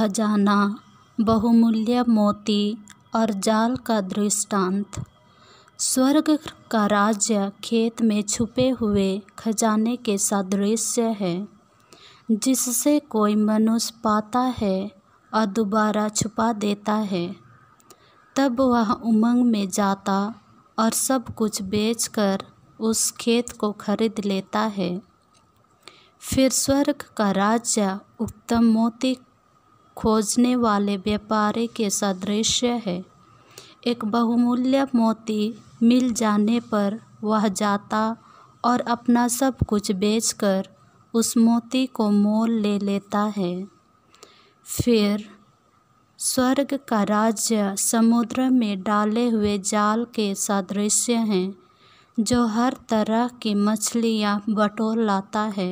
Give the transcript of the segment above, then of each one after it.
खजाना बहुमूल्य मोती और जाल का दृष्टांत स्वर्ग का राज्य खेत में छुपे हुए खजाने के सादृश्य है जिससे कोई मनुष्य पाता है और दोबारा छुपा देता है तब वह उमंग में जाता और सब कुछ बेचकर उस खेत को खरीद लेता है फिर स्वर्ग का राज्य उत्तम मोती खोजने वाले व्यापारी के सदृश है एक बहुमूल्य मोती मिल जाने पर वह जाता और अपना सब कुछ बेचकर उस मोती को मोल ले लेता है फिर स्वर्ग का राज्य समुद्र में डाले हुए जाल के सदृश हैं जो हर तरह की मछलियाँ बटोर लाता है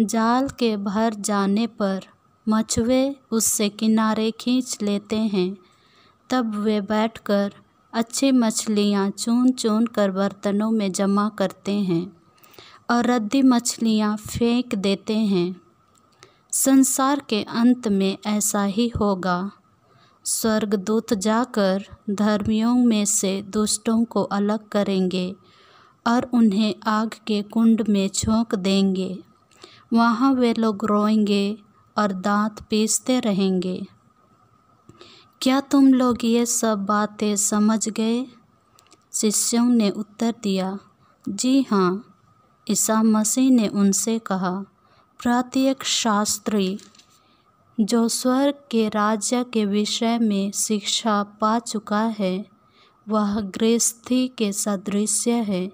जाल के भर जाने पर मछुए उससे किनारे खींच लेते हैं तब वे बैठकर अच्छी मछलियाँ चुन चुन कर बर्तनों में जमा करते हैं और रद्दी मछलियाँ फेंक देते हैं संसार के अंत में ऐसा ही होगा स्वर्गदूत जाकर धर्मियों में से दुष्टों को अलग करेंगे और उन्हें आग के कुंड में झोंक देंगे वहाँ वे लोग रोएंगे और दांत पीसते रहेंगे क्या तुम लोग ये सब बातें समझ गए शिष्यों ने उत्तर दिया जी हाँ ईसा मसीह ने उनसे कहा प्रत्येक शास्त्री जो स्वर्ग के राज्य के विषय में शिक्षा पा चुका है वह गृहस्थी के सदृश है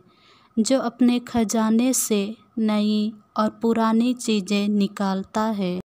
जो अपने खजाने से नई और पुरानी चीज़ें निकालता है